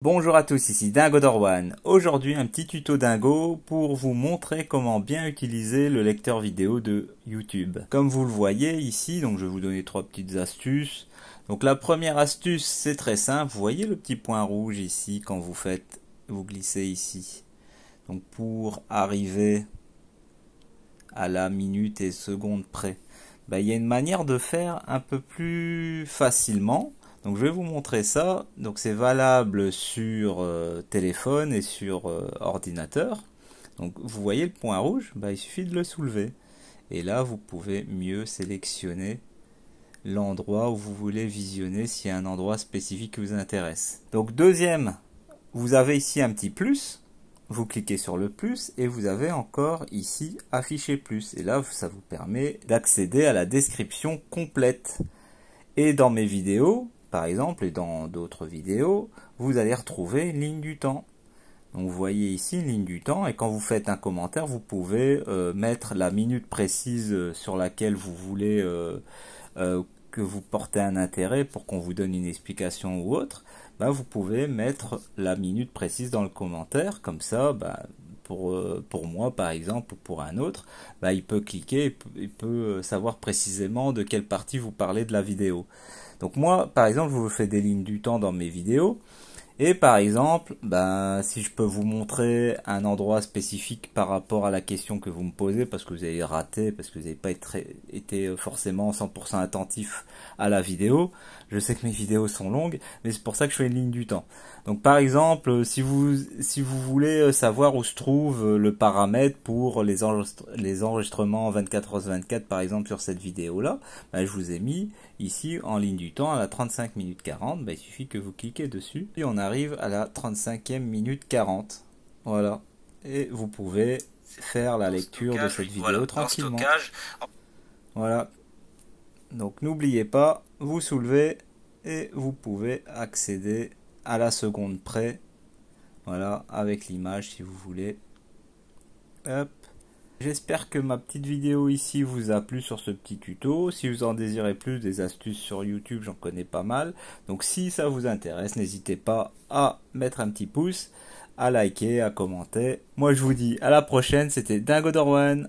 Bonjour à tous, ici Dingo Dorwan. Aujourd'hui un petit tuto Dingo pour vous montrer comment bien utiliser le lecteur vidéo de YouTube. Comme vous le voyez ici, donc je vais vous donner trois petites astuces. Donc la première astuce, c'est très simple. Vous voyez le petit point rouge ici quand vous faites, vous glissez ici. Donc pour arriver à la minute et seconde près, ben, il y a une manière de faire un peu plus facilement donc je vais vous montrer ça. Donc c'est valable sur euh, téléphone et sur euh, ordinateur. Donc vous voyez le point rouge, bah, il suffit de le soulever. Et là vous pouvez mieux sélectionner l'endroit où vous voulez visionner s'il y a un endroit spécifique qui vous intéresse. Donc deuxième, vous avez ici un petit plus. Vous cliquez sur le plus et vous avez encore ici afficher plus. Et là, ça vous permet d'accéder à la description complète. Et dans mes vidéos, par exemple, et dans d'autres vidéos, vous allez retrouver une ligne du temps. Donc vous voyez ici une ligne du temps et quand vous faites un commentaire, vous pouvez euh, mettre la minute précise euh, sur laquelle vous voulez euh, que vous portez un intérêt pour qu'on vous donne une explication ou autre. Bah, vous pouvez mettre la minute précise dans le commentaire, comme ça bah, pour, euh, pour moi par exemple ou pour un autre, bah, il peut cliquer, il peut euh, savoir précisément de quelle partie vous parlez de la vidéo. Donc moi par exemple je fais des lignes du temps dans mes vidéos, et par exemple, ben, si je peux vous montrer un endroit spécifique par rapport à la question que vous me posez, parce que vous avez raté, parce que vous n'avez pas été forcément 100% attentif à la vidéo, je sais que mes vidéos sont longues, mais c'est pour ça que je fais une ligne du temps. Donc par exemple, si vous, si vous voulez savoir où se trouve le paramètre pour les, enregistrements 24h24, par exemple sur cette vidéo-là, ben, je vous ai mis ici en ligne du temps à la 35 minutes 40, ben, il suffit que vous cliquez dessus. Et on a à la 35e minute 40. Voilà. Et vous pouvez faire la lecture de cette vidéo voilà, tranquillement. Voilà. Donc n'oubliez pas, vous soulevez et vous pouvez accéder à la seconde près. Voilà, avec l'image si vous voulez. Hop. J'espère que ma petite vidéo ici vous a plu sur ce petit tuto. Si vous en désirez plus, des astuces sur YouTube, j'en connais pas mal. Donc si ça vous intéresse, n'hésitez pas à mettre un petit pouce, à liker, à commenter. Moi je vous dis à la prochaine, c'était Dingo Dorwan